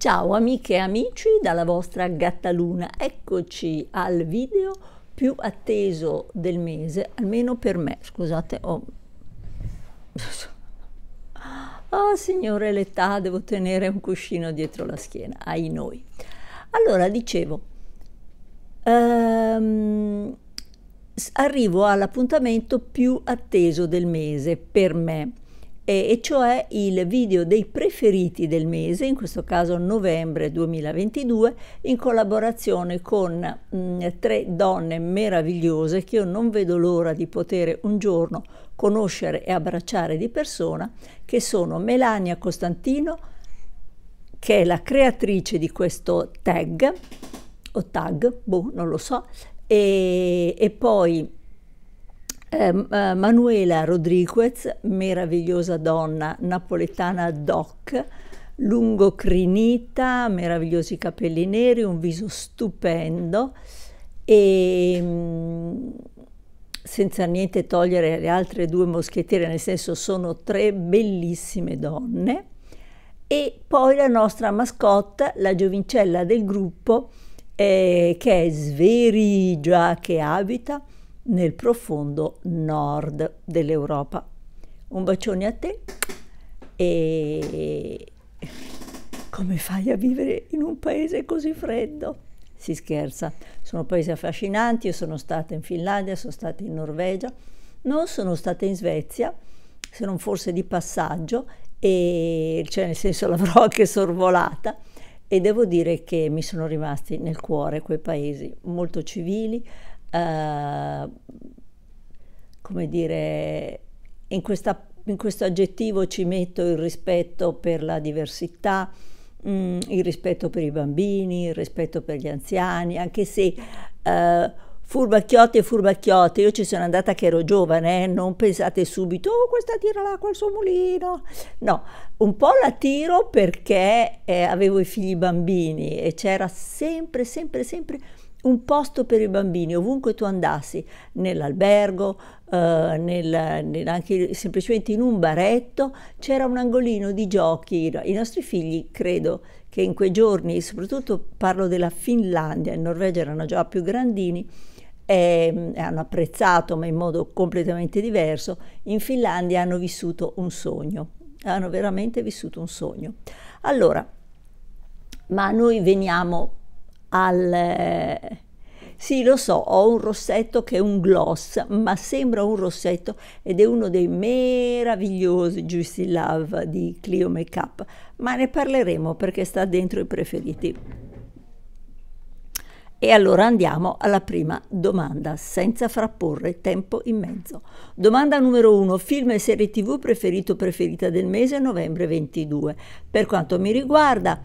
Ciao amiche e amici dalla vostra Gattaluna, eccoci al video più atteso del mese, almeno per me, scusate, ho... Oh signore l'età, devo tenere un cuscino dietro la schiena, ai noi. Allora, dicevo, ehm, arrivo all'appuntamento più atteso del mese per me, e cioè il video dei preferiti del mese, in questo caso novembre 2022, in collaborazione con mh, mm, tre donne meravigliose che io non vedo l'ora di poter un giorno conoscere e abbracciare di persona, che sono Melania Costantino, che è la creatrice di questo tag, o tag, boh, non lo so, e, e poi Ehm, eh, Manuela Rodriguez, meravigliosa donna napoletana doc, lungo crinita, meravigliosi capelli neri, un viso stupendo e mm, senza niente togliere le altre due moschettiere, nel senso sono tre bellissime donne. E poi la nostra mascotte, la giovincella del gruppo, eh, che è sverigia, che abita nel profondo nord dell'Europa. Un bacione a te e come fai a vivere in un paese così freddo? Si scherza, sono paesi affascinanti, io sono stata in Finlandia, sono stata in Norvegia, non sono stata in Svezia, se non forse di passaggio, e, cioè nel senso l'avrò anche sorvolata e devo dire che mi sono rimasti nel cuore quei paesi molto civili, eh, come dire, in, questa, in, questo aggettivo ci metto il rispetto per la diversità, mh, mm, il rispetto per i bambini, il rispetto per gli anziani, anche se... Eh, furbacchiotte e furbacchiotti, io ci sono andata che ero giovane, eh? non pensate subito, oh questa tira là col suo mulino, no, un po' la tiro perché eh, avevo i figli bambini e c'era sempre, sempre, sempre un posto per i bambini ovunque tu andassi, nell'albergo, eh, nel, nel, anche semplicemente in un baretto, c'era un angolino di giochi. I nostri figli, credo che in quei giorni, soprattutto parlo della Finlandia, in Norvegia erano già più grandini, eh, hanno apprezzato, ma in modo completamente diverso, in Finlandia hanno vissuto un sogno, hanno veramente vissuto un sogno. Allora, ma noi veniamo al... Sì, lo so, ho un rossetto che è un gloss, ma sembra un rossetto ed è uno dei meravigliosi Juicy Love di Clio Makeup, ma ne parleremo perché sta dentro i preferiti. E allora andiamo alla prima domanda, senza frapporre tempo in mezzo. Domanda numero 1. Film e serie tv preferito preferita del mese novembre 22. Per quanto mi riguarda,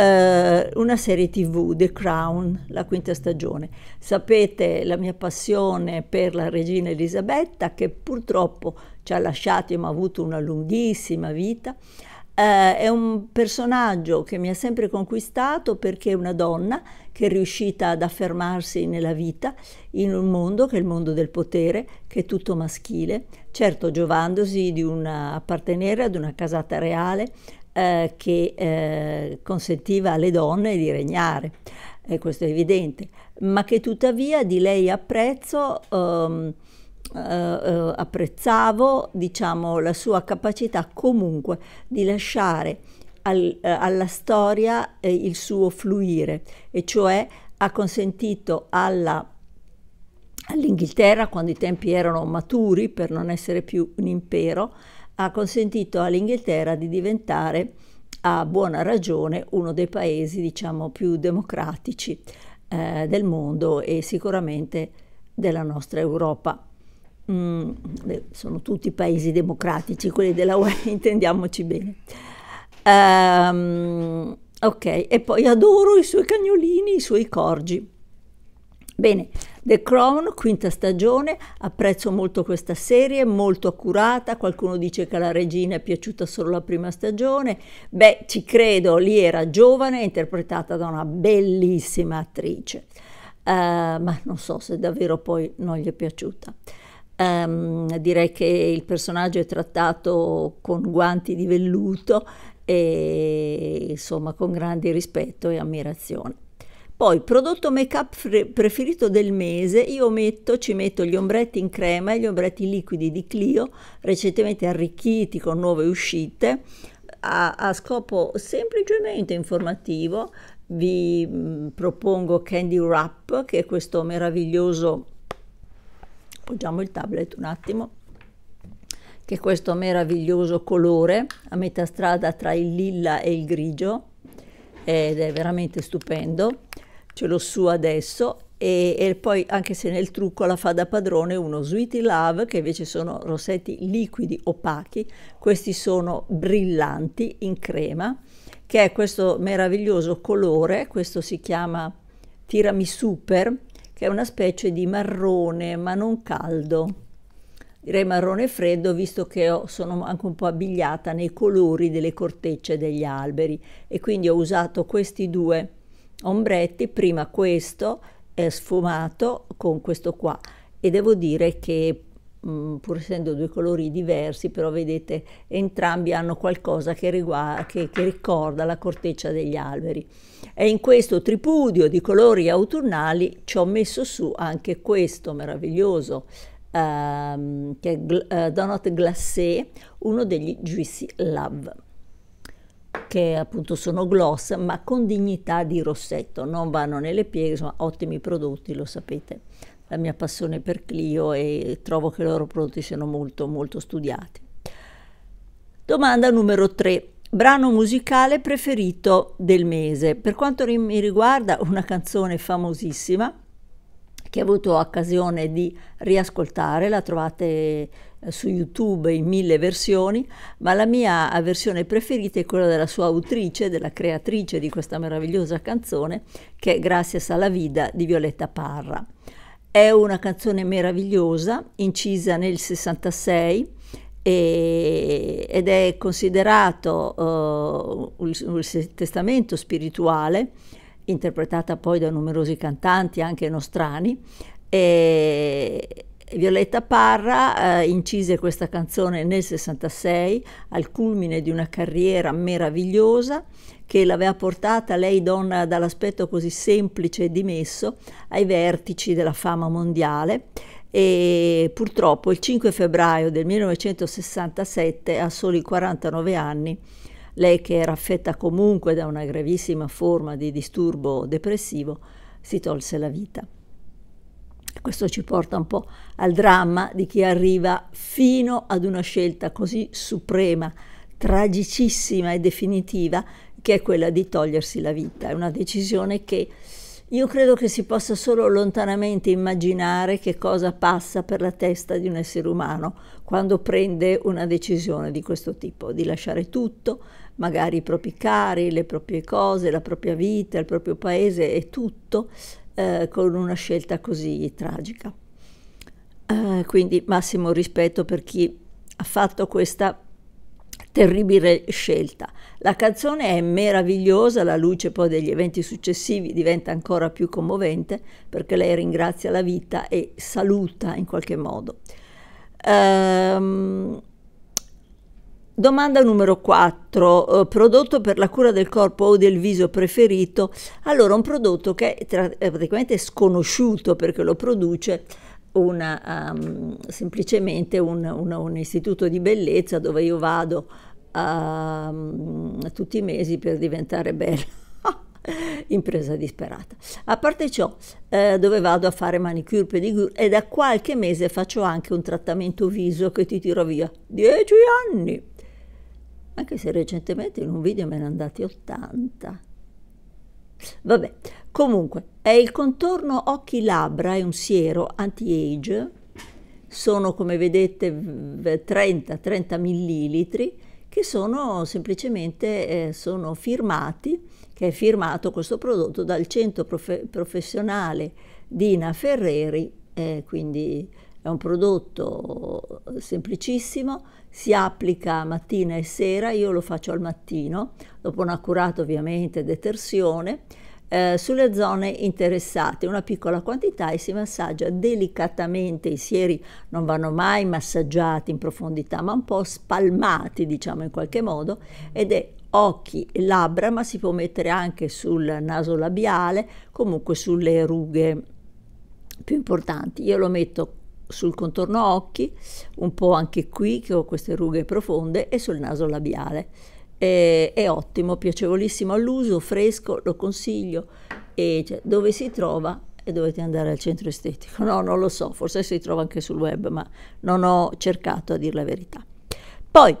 eh, una serie tv, The Crown, la quinta stagione. Sapete la mia passione per la regina Elisabetta che purtroppo ci ha lasciati, ma ha avuto una lunghissima vita. Eh, è un personaggio che mi ha sempre conquistato perché è una donna che è riuscita ad affermarsi nella vita in un mondo che è il mondo del potere, che è tutto maschile, certo giovandosi di una, appartenere ad una casata reale, eh, che eh, consentiva alle donne di regnare, e eh, questo è evidente, ma che tuttavia di lei apprezzo, ehm, eh, eh apprezzavo diciamo, la sua capacità comunque di lasciare al, eh, alla storia il suo fluire, e cioè ha consentito alla all'Inghilterra, quando i tempi erano maturi per non essere più un impero, ha consentito all'Inghilterra di diventare a buona ragione uno dei paesi diciamo più democratici eh, del mondo e sicuramente della nostra Europa. Mm, sono tutti paesi democratici, quelli della UE, intendiamoci bene. Um, ok, e poi adoro i suoi cagnolini, i suoi corgi. Bene, The Crown, quinta stagione, apprezzo molto questa serie, molto accurata, qualcuno dice che alla regina è piaciuta solo la prima stagione, beh ci credo, lì era giovane, interpretata da una bellissima attrice, uh, ma non so se davvero poi non gli è piaciuta. Um, direi che il personaggio è trattato con guanti di velluto e insomma con grande rispetto e ammirazione. Poi, prodotto make-up preferito del mese, io metto, ci metto gli ombretti in crema e gli ombretti liquidi di Clio, recentemente arricchiti con nuove uscite, a, a scopo semplicemente informativo. Vi mm, propongo Candy Wrap, che è questo meraviglioso... Appoggiamo il tablet un attimo che è questo meraviglioso colore a metà strada tra il lilla e il grigio ed è veramente stupendo ce l'ho su adesso e, e, poi anche se nel trucco la fa da padrone uno Sweetie Love che invece sono rossetti liquidi opachi, questi sono brillanti in crema che è questo meraviglioso colore, questo si chiama Tirami Super che è una specie di marrone ma non caldo, direi marrone freddo visto che ho, sono anche un po' abbigliata nei colori delle cortecce degli alberi e quindi ho usato questi due ombretti, prima questo è sfumato con questo qua e devo dire che mh, mm, pur essendo due colori diversi, però vedete entrambi hanno qualcosa che, riguarda, che, che ricorda la corteccia degli alberi. E in questo tripudio di colori autunnali ci ho messo su anche questo meraviglioso Um, che è uh, Donut Glacé, uno degli Juicy Love che appunto sono gloss, ma con dignità di rossetto, non vanno nelle pieghe, insomma, ottimi prodotti, lo sapete. La mia passione per Clio e trovo che i loro prodotti siano molto molto studiati. Domanda numero 3. Brano musicale preferito del mese. Per quanto mi riguarda, una canzone famosissima che ho avuto occasione di riascoltare, la trovate eh, su YouTube in mille versioni, ma la mia versione preferita è quella della sua autrice, della creatrice di questa meravigliosa canzone, che è Gracias la Vida di Violetta Parra. È una canzone meravigliosa, incisa nel 66 e, ed è considerato uh, il, il testamento spirituale, interpretata poi da numerosi cantanti, anche nostrani, e, Violetta Parra eh, incise questa canzone nel 66 al culmine di una carriera meravigliosa che l'aveva portata lei donna dall'aspetto così semplice e dimesso ai vertici della fama mondiale e purtroppo il 5 febbraio del 1967 a soli 49 anni lei che era affetta comunque da una gravissima forma di disturbo depressivo si tolse la vita questo ci porta un po' al dramma di chi arriva fino ad una scelta così suprema, tragicissima e definitiva, che è quella di togliersi la vita. È una decisione che io credo che si possa solo lontanamente immaginare che cosa passa per la testa di un essere umano quando prende una decisione di questo tipo, di lasciare tutto, magari i propri cari, le proprie cose, la propria vita, il proprio paese e tutto, eh, con una scelta così tragica. Eh, quindi massimo rispetto per chi ha fatto questa terribile scelta. La canzone è meravigliosa, la luce poi degli eventi successivi diventa ancora più commovente perché lei ringrazia la vita e saluta in qualche modo. Um, Domanda numero 4. Eh, prodotto per la cura del corpo o del viso preferito? Allora, un prodotto che è, tra, è praticamente sconosciuto perché lo produce una, um, semplicemente un, un, un istituto di bellezza dove io vado a, ehm, tutti i mesi per diventare bella. Impresa disperata. A parte ciò, eh, dove vado a fare manicure, pedicure e da qualche mese faccio anche un trattamento viso che ti tiro via. 10 anni! anche se recentemente in un video me ne andati 80. Vabbè, comunque, è il contorno occhi-labbra, è un siero anti-age, sono come vedete 30-30 millilitri, che sono semplicemente eh, sono firmati, che è firmato questo prodotto dal centro prof professionale Dina Ferreri, eh, quindi è un prodotto eh, semplicissimo, si applica mattina e sera, io lo faccio al mattino, dopo un'accurata ovviamente detersione, eh, sulle zone interessate, una piccola quantità e si massaggia delicatamente, i sieri non vanno mai massaggiati in profondità, ma un po' spalmati diciamo in qualche modo ed è occhi e labbra, ma si può mettere anche sul naso labiale, comunque sulle rughe più importanti. Io lo metto sul contorno occhi, un po' anche qui che ho queste rughe profonde e sul naso labiale. E, è ottimo, piacevolissimo all'uso, fresco, lo consiglio. E, cioè, dove si trova? E dovete andare al centro estetico. No, non lo so, forse si trova anche sul web, ma non ho cercato a dire la verità. Poi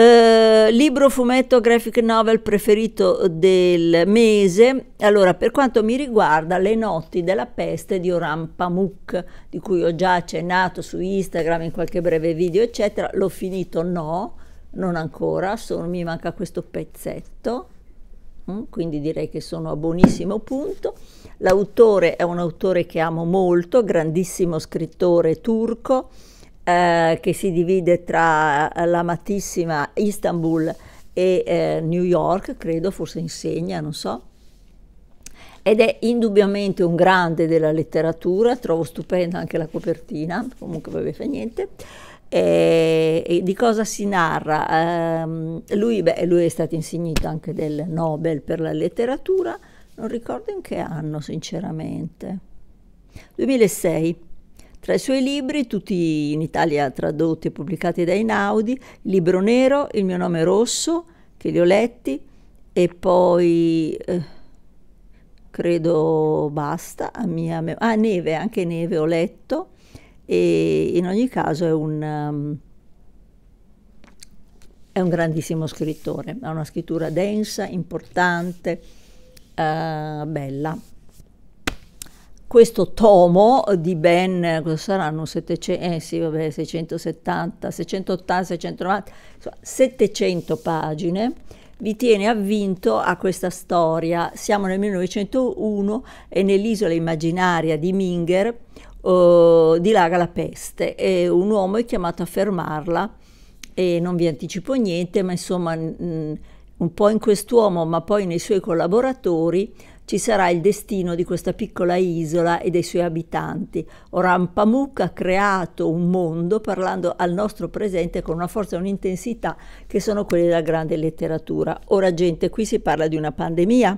eh, libro fumetto graphic novel preferito del mese. Allora, per quanto mi riguarda, Le notti della peste di Oran Pamuk, di cui ho già accennato su Instagram in qualche breve video, eccetera. L'ho finito? No, non ancora, solo mi manca questo pezzetto. Mm, quindi direi che sono a buonissimo punto. L'autore è un autore che amo molto, grandissimo scrittore turco eh, che si divide tra eh, l'amatissima Istanbul e eh, New York, credo, forse insegna, non so. Ed è indubbiamente un grande della letteratura, trovo stupenda anche la copertina, comunque vabbè fa niente. E, e di cosa si narra? Um, lui, beh, lui è stato insignito anche del Nobel per la letteratura, non ricordo in che anno sinceramente. 2006. Tra i suoi libri, tutti in Italia tradotti e pubblicati da Inaudi, libro nero, Il mio nome rosso, che li ho letti, e poi eh, credo basta, a mia me- ah, Neve, anche Neve ho letto, e in ogni caso è un... Um, è un grandissimo scrittore, ha una scrittura densa, importante, uh, bella questo tomo di ben, cosa saranno, 700, eh sì, vabbè, 670, 680, 690, insomma, 700 pagine, vi tiene avvinto a questa storia. Siamo nel 1901 e nell'isola immaginaria di Minger eh, dilaga la peste e un uomo è chiamato a fermarla e non vi anticipo niente, ma insomma mh, un po' in quest'uomo, ma poi nei suoi collaboratori, ci sarà il destino di questa piccola isola e dei suoi abitanti. Oran Pamuk ha creato un mondo parlando al nostro presente con una forza e un'intensità che sono quelle della grande letteratura. Ora gente, qui si parla di una pandemia,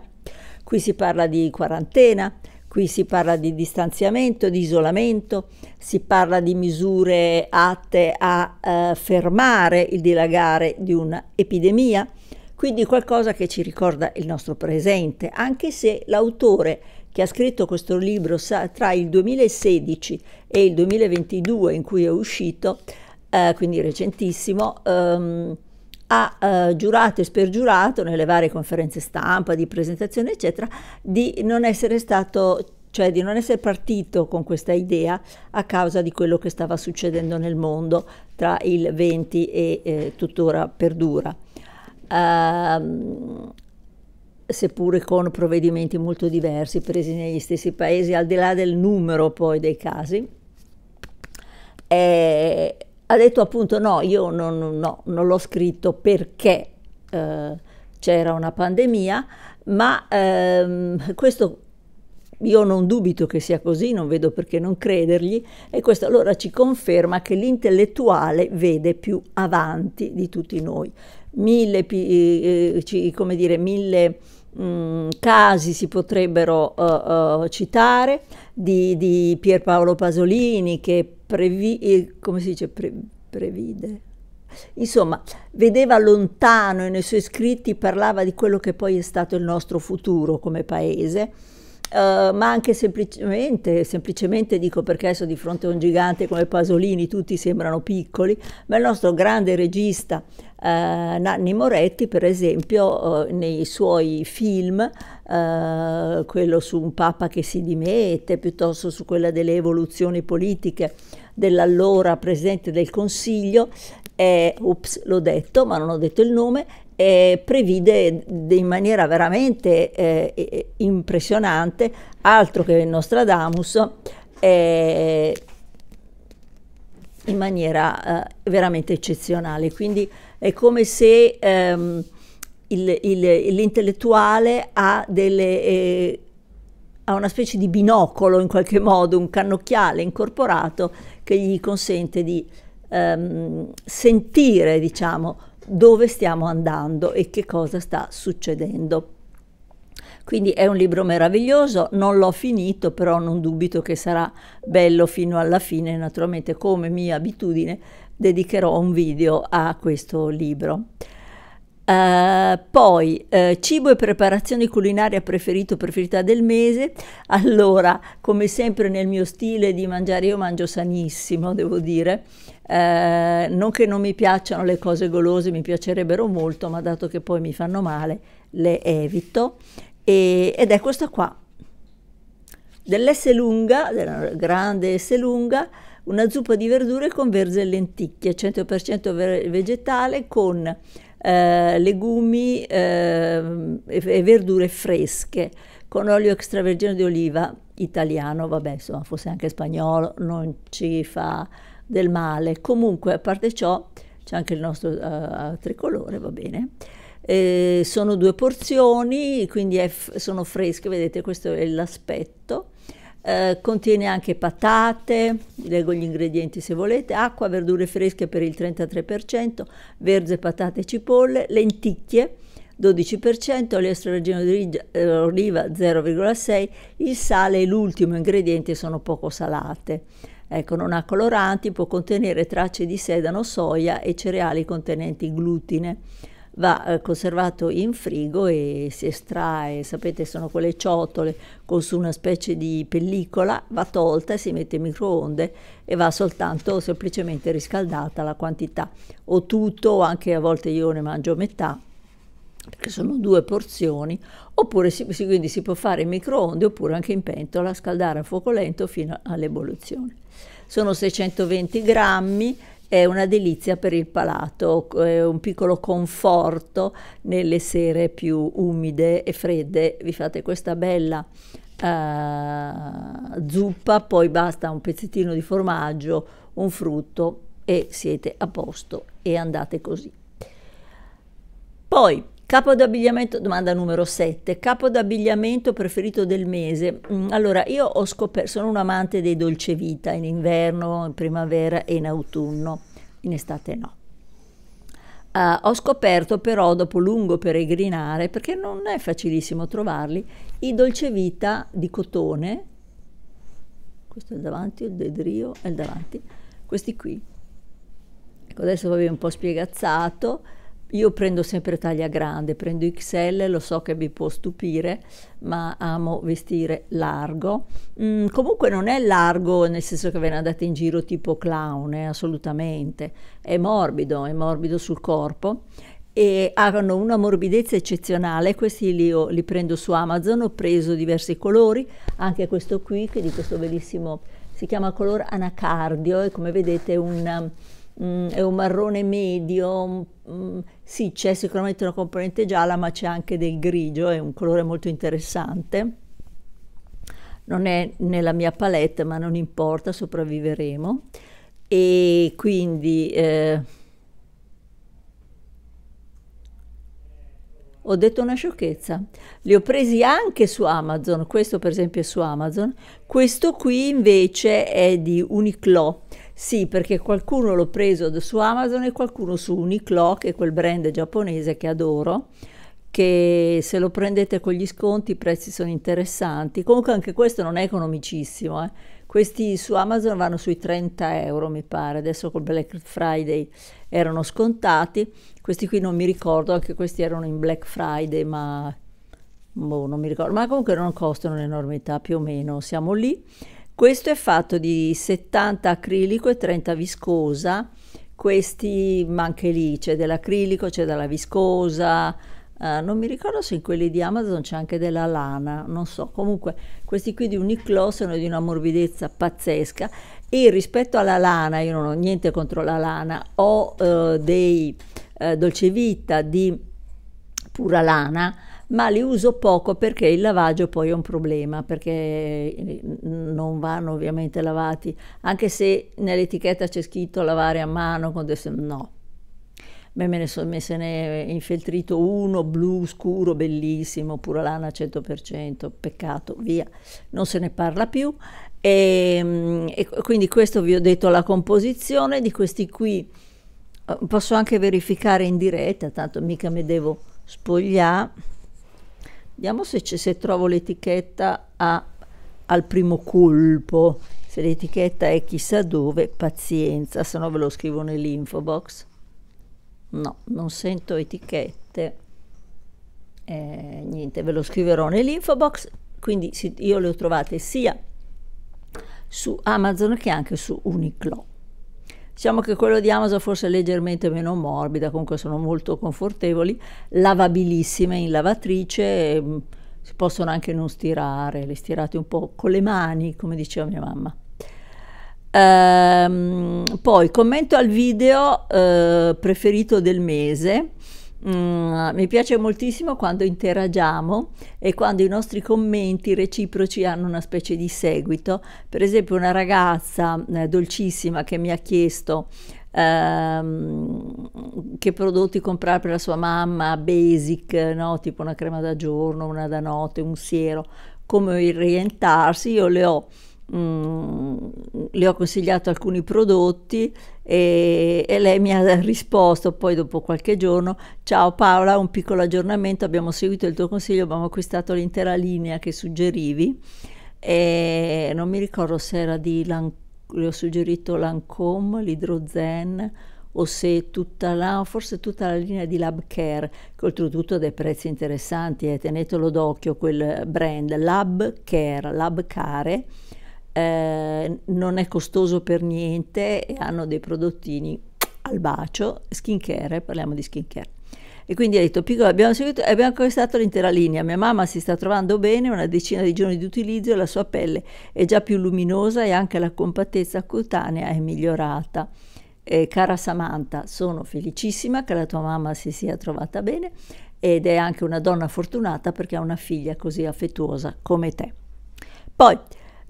qui si parla di quarantena, qui si parla di distanziamento, di isolamento, si parla di misure atte a eh, fermare il dilagare di un'epidemia quindi qualcosa che ci ricorda il nostro presente, anche se l'autore che ha scritto questo libro tra il 2016 e il 2022 in cui è uscito, eh, quindi recentissimo, ehm, ha eh, giurato e spergiurato nelle varie conferenze stampa, di presentazione, eccetera, di non essere stato cioè di non essere partito con questa idea a causa di quello che stava succedendo nel mondo tra il 20 e eh, tuttora perdura ehm, seppure con provvedimenti molto diversi presi negli stessi paesi, al di là del numero poi dei casi, eh, ha detto appunto no, io non, no, non l'ho scritto perché eh, c'era una pandemia, ma ehm, questo io non dubito che sia così, non vedo perché non credergli e questo allora ci conferma che l'intellettuale vede più avanti di tutti noi mille, eh, eh, come dire, mille mm, casi si potrebbero uh, uh, citare di, di, Pierpaolo Pasolini che previ, come si dice, Pre previde. Insomma, vedeva lontano e nei suoi scritti parlava di quello che poi è stato il nostro futuro come paese eh, ma anche semplicemente, semplicemente dico perché adesso di fronte a un gigante come Pasolini tutti sembrano piccoli, ma il nostro grande regista Uh, Nanni Moretti, per esempio, uh, nei suoi film, uh, quello su un papa che si dimette, piuttosto su quella delle evoluzioni politiche dell'allora presidente del Consiglio, è, ups, l'ho detto, ma non ho detto il nome, eh, previde in maniera veramente eh, impressionante, altro che Nostradamus, eh, in maniera eh, veramente eccezionale. Quindi è come se ehm, l'intellettuale ha delle eh, ha una specie di binocolo in qualche modo, un cannocchiale incorporato che gli consente di ehm, sentire, diciamo, dove stiamo andando e che cosa sta succedendo. Quindi è un libro meraviglioso, non l'ho finito, però non dubito che sarà bello fino alla fine, naturalmente come mia abitudine dedicherò un video a questo libro. Uh, poi uh, cibo e preparazioni culinaria preferito preferita del mese allora come sempre nel mio stile di mangiare io mangio sanissimo devo dire eh, non che non mi piacciono le cose golose, mi piacerebbero molto, ma dato che poi mi fanno male, le evito. E, ed è questa qua, dell'S lunga, della grande S lunga, una zuppa di verdure con verze e lenticchie, 100% vegetale con eh, legumi eh, e verdure fresche, con olio extravergine di oliva italiano, vabbè insomma fosse anche spagnolo non ci fa del male. Comunque, a parte ciò, c'è anche il nostro uh, tricolore, va bene. Eh, sono due porzioni, quindi sono fresche, vedete questo è l'aspetto. Eh, contiene anche patate, leggo gli ingredienti se volete, acqua, verdure fresche per il 33%, verze, patate cipolle, lenticchie 12%, olio extravergine di 0,6%, eh, il sale e l'ultimo ingrediente sono poco salate. Ecco, non ha coloranti, può contenere tracce di sedano, soia e cereali contenenti glutine. Va eh, conservato in frigo e si estrae, sapete sono quelle ciotole con su una specie di pellicola, va tolta e si mette in microonde e va soltanto semplicemente riscaldata la quantità o tutto anche a volte io ne mangio metà perché sono due porzioni, oppure si, quindi si può fare in microonde oppure anche in pentola, scaldare a fuoco lento fino all'ebollizione. Sono 620 grammi, è una delizia per il palato, è un piccolo conforto nelle sere più umide e fredde. Vi fate questa bella uh, zuppa, poi basta un pezzettino di formaggio, un frutto e siete a posto e andate così. Poi Capo d'abbigliamento, domanda numero 7, capo d'abbigliamento preferito del mese. Mm, allora, io ho scoperto, sono un amante dei dolcevita in inverno, in primavera e in autunno, in estate no. Uh, ho scoperto però dopo lungo peregrinare, perché non è facilissimo trovarli, i dolcevita di cotone, questo è il davanti, il dedrio è il davanti, questi qui. Ecco, adesso vi ho un po' spiegazzato io prendo sempre taglia grande, prendo XL, lo so che vi può stupire, ma amo vestire largo. Mm, comunque non è largo nel senso che ve ne andate in giro tipo clown, eh, assolutamente. È morbido, è morbido sul corpo e hanno una morbidezza eccezionale, questi li, ho, li prendo su Amazon, ho preso diversi colori, anche questo qui che di questo bellissimo si chiama color anacardio e come vedete un mm, è un marrone medio, mm, sì c'è sicuramente una componente gialla ma c'è anche del grigio, è un colore molto interessante. Non è nella mia palette ma non importa, sopravviveremo. E quindi... Eh, ho detto una sciocchezza. Li ho presi anche su Amazon, questo per esempio è su Amazon, questo qui invece è di Uniqlo sì, perché qualcuno l'ho preso su Amazon e qualcuno su Uniqlo, che è quel brand giapponese che adoro, che se lo prendete con gli sconti i prezzi sono interessanti. Comunque anche questo non è economicissimo. Eh. Questi su Amazon vanno sui 30 euro, mi pare. Adesso col Black Friday erano scontati. Questi qui non mi ricordo, anche questi erano in Black Friday, ma boh, non mi ricordo. Ma comunque non costano un'enormità, più o meno siamo lì. Questo è fatto di 70 acrilico e 30 viscosa. Questi, ma anche lì c'è dell'acrilico, c'è della viscosa, Uh, non mi ricordo se in quelli di Amazon c'è anche della lana, non so. Comunque, questi qui di Uniqlo sono di una morbidezza pazzesca. E rispetto alla lana, io non ho niente contro la lana, ho uh, dei uh, eh, vita di pura lana ma li uso poco perché il lavaggio poi è un problema, perché eh, non vanno ovviamente lavati, anche se nell'etichetta c'è scritto lavare a mano, con des- no. Beh, me ne, sono me ne infeltrito uno blu scuro, bellissimo, pura lana 100%, peccato, via, non se ne parla più. Ehm, e, e quindi questo vi ho detto la composizione di questi qui, eh, posso anche verificare in diretta, tanto mica mi devo spogliare. Vediamo se, se trovo l'etichetta al primo colpo. Se l'etichetta è chissà dove, pazienza, se no ve lo scrivo nell'info box. No, non sento etichette. Eh, niente, ve lo scriverò nell'info box. Quindi io le ho trovate sia su Amazon che anche su Uniqlo. Diciamo che quello di Amazon forse è leggermente meno morbida, comunque sono molto confortevoli, lavabilissime in lavatrice, mm, si possono anche non stirare, le stirate un po' con le mani, come diceva mia mamma. Ehm, poi commento al video eh, preferito del mese Mm, mi piace moltissimo quando interagiamo e quando i nostri commenti reciproci hanno una specie di seguito. Per esempio una ragazza eh, dolcissima che mi ha chiesto ehm, che prodotti comprare per la sua mamma, basic, no? tipo una crema da giorno, una da notte, un siero, come orientarsi, io le ho Mm, le ho consigliato alcuni prodotti e, e, lei mi ha risposto poi dopo qualche giorno ciao Paola un piccolo aggiornamento abbiamo seguito il tuo consiglio abbiamo acquistato l'intera linea che suggerivi e non mi ricordo se era di Lan- le ho suggerito Lancome l'idrozen o se tutta la, forse tutta la linea di Lab Care, che oltretutto ha dei prezzi interessanti, eh, tenetelo d'occhio quel brand Lab Care, Lab Care, eh, non è costoso per niente e hanno dei prodottini al bacio, skin care, parliamo di skin care. E quindi ha detto, piccolo, abbiamo, seguito, abbiamo acquistato l'intera linea, mia mamma si sta trovando bene, una decina di giorni di utilizzo e la sua pelle è già più luminosa e anche la compattezza cutanea è migliorata. Eh, cara Samantha, sono felicissima che la tua mamma si sia trovata bene ed è anche una donna fortunata perché ha una figlia così affettuosa come te. Poi,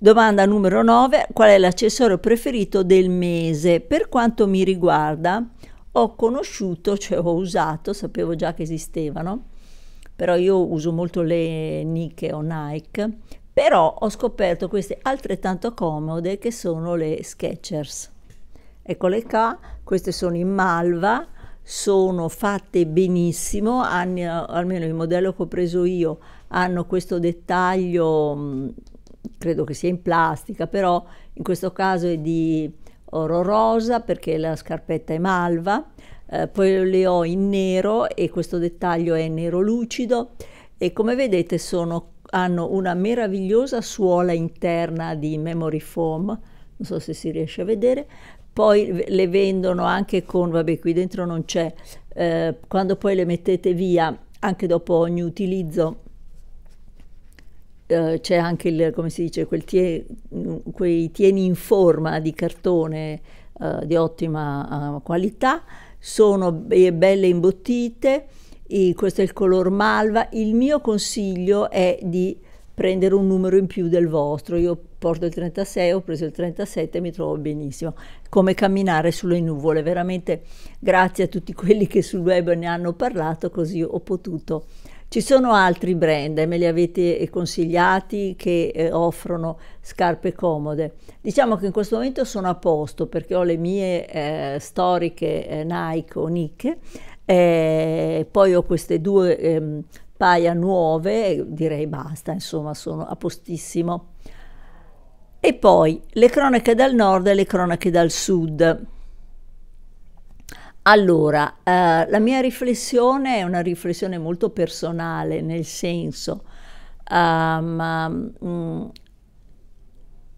Domanda numero 9. Qual è l'accessorio preferito del mese? Per quanto mi riguarda, ho conosciuto, cioè ho usato, sapevo già che esistevano, però io uso molto le Nike o Nike, però ho scoperto queste altrettanto comode che sono le Sketchers. Eccole qua, queste sono in malva, sono fatte benissimo, hanno, almeno il modello che ho preso io, hanno questo dettaglio credo che sia in plastica, però in questo caso è di oro rosa perché la scarpetta è malva, eh, poi le ho in nero e questo dettaglio è nero lucido e come vedete sono, hanno una meravigliosa suola interna di memory foam, non so se si riesce a vedere, poi le vendono anche con, vabbè qui dentro non c'è, eh, quando poi le mettete via, anche dopo ogni utilizzo, eh, c'è anche il, come si dice, tie, quei tieni in forma di cartone eh, di ottima eh, qualità, sono be- belle imbottite, e questo è il color malva. Il mio consiglio è di prendere un numero in più del vostro. Io porto il 36, ho preso il 37 e mi trovo benissimo. Come camminare sulle nuvole. Veramente grazie a tutti quelli che sul web ne hanno parlato, così ho potuto ci sono altri brand, eh, me li avete eh, consigliati, che eh, offrono scarpe comode. Diciamo che in questo momento sono a posto perché ho le mie eh, storiche eh, Nike o Nick, eh, poi ho queste due ehm, paia nuove, direi basta, insomma sono a postissimo. E poi le cronache dal nord e le cronache dal sud. Allora, eh, la mia riflessione è una riflessione molto personale, nel senso, um, um,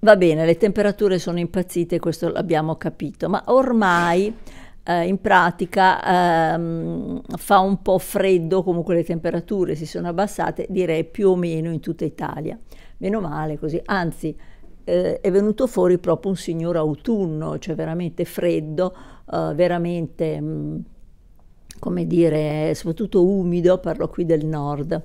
va bene, le temperature sono impazzite, questo l'abbiamo capito, ma ormai eh, in pratica um, fa un po' freddo, comunque le temperature si sono abbassate, direi più o meno in tutta Italia. Meno male così, anzi eh, è venuto fuori proprio un signor autunno, cioè veramente freddo eh, veramente, mm, come dire, soprattutto umido, parlo qui del nord.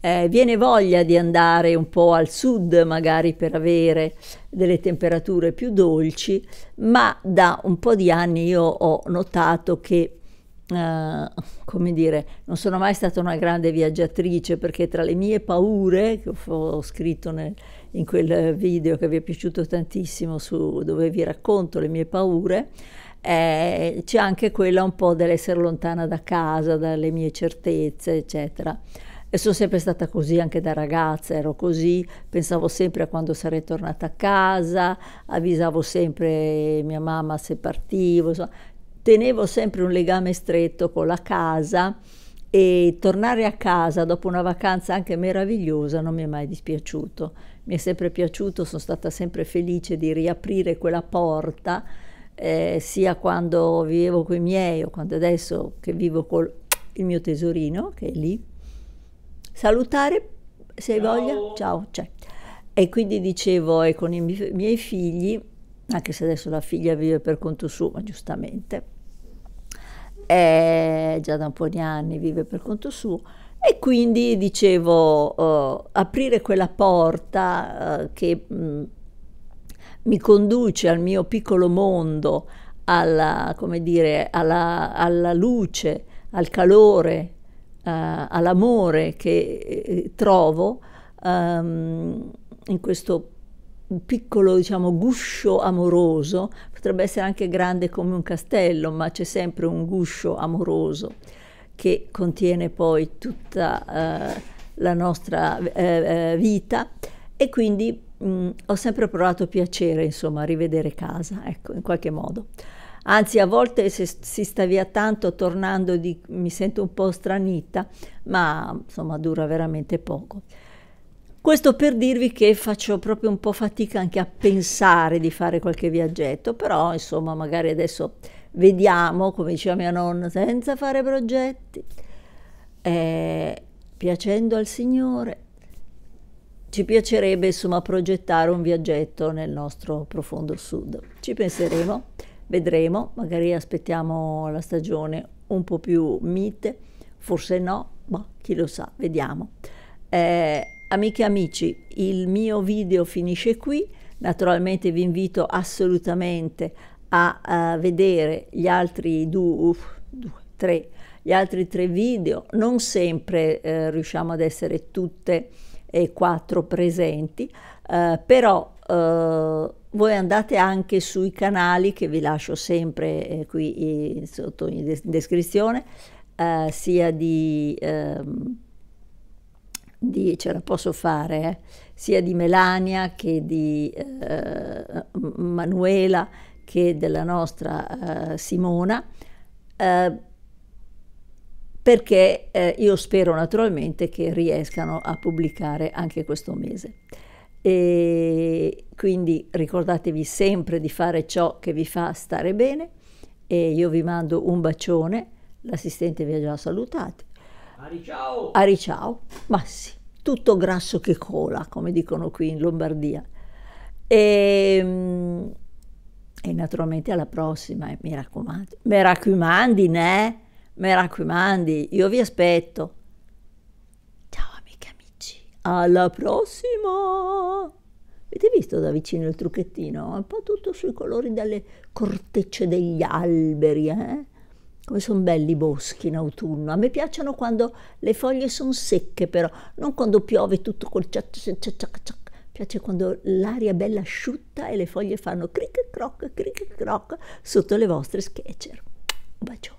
Eh, viene voglia di andare un po' al sud magari per avere delle temperature più dolci, ma da un po' di anni io ho notato che, eh, come dire, non sono mai stata una grande viaggiatrice perché tra le mie paure, che ho scritto nel, in quel video che vi è piaciuto tantissimo su, dove vi racconto le mie paure, eh, c'è anche quella un po' dell'essere lontana da casa, dalle mie certezze, eccetera. E sono sempre stata così anche da ragazza, ero così, pensavo sempre a quando sarei tornata a casa, avvisavo sempre mia mamma se partivo, insomma, tenevo sempre un legame stretto con la casa e tornare a casa dopo una vacanza anche meravigliosa non mi è mai dispiaciuto. Mi è sempre piaciuto, sono stata sempre felice di riaprire quella porta eh, sia quando vivevo con i miei o quando adesso che vivo con il mio tesorino che è lì. Salutare se hai voglia, ciao, c'è. E quindi dicevo, e eh, con i miei figli, anche se adesso la figlia vive per conto suo, ma giustamente, già da un po' di anni vive per conto suo, e quindi dicevo, eh, aprire quella porta eh, che... Mh, mm, mi conduce al mio piccolo mondo, alla, dire, alla, alla luce, al calore, uh, all'amore che eh, trovo um, in questo piccolo diciamo, guscio amoroso, potrebbe essere anche grande come un castello, ma c'è sempre un guscio amoroso che contiene poi tutta uh, la nostra uh, vita e quindi mh, mm, ho sempre provato piacere, insomma, a rivedere casa, ecco, in qualche modo. Anzi, a volte se si sta via tanto, tornando di, mi sento un po' stranita, ma insomma dura veramente poco. Questo per dirvi che faccio proprio un po' fatica anche a pensare di fare qualche viaggetto, però insomma magari adesso vediamo, come diceva mia nonna, senza fare progetti, eh, piacendo al Signore ci piacerebbe insomma progettare un viaggetto nel nostro profondo sud. Ci penseremo, vedremo, magari aspettiamo la stagione un po' più mite, forse no, ma chi lo sa, vediamo. Eh, amiche e amici, il mio video finisce qui, naturalmente vi invito assolutamente a, a eh, vedere gli altri due, due tre, gli altri tre video, non sempre eh, riusciamo ad essere tutte e 4 presenti, eh, però eh, voi andate anche sui canali che vi lascio sempre eh, qui in, eh, sotto in, des in descrizione, eh, sia di, ehm, di, ce la posso fare, eh, sia di Melania che di Manuela che della nostra Simona. Uh, perché eh, io spero naturalmente che riescano a pubblicare anche questo mese. E quindi ricordatevi sempre di fare ciò che vi fa stare bene e io vi mando un bacione, l'assistente vi ha già salutato. Ari ciao! Ari ciao, ma sì, tutto grasso che cola, come dicono qui in Lombardia. E, ehm, e naturalmente alla prossima, eh, mi raccomando. Mi raccomandi, eh? Mi raccomandi, io vi aspetto. Ciao amiche amici, alla prossima! Avete visto da vicino il trucchettino? È un po' tutto sui colori delle cortecce degli alberi, eh? Come sono belli i boschi in autunno. A me piacciono quando le foglie sono secche, però, non quando piove tutto col ciac ciac ciac ciac piace quando l'aria è bella asciutta e le foglie fanno cric croc, cric croc sotto le vostre sketcher. Un bacione.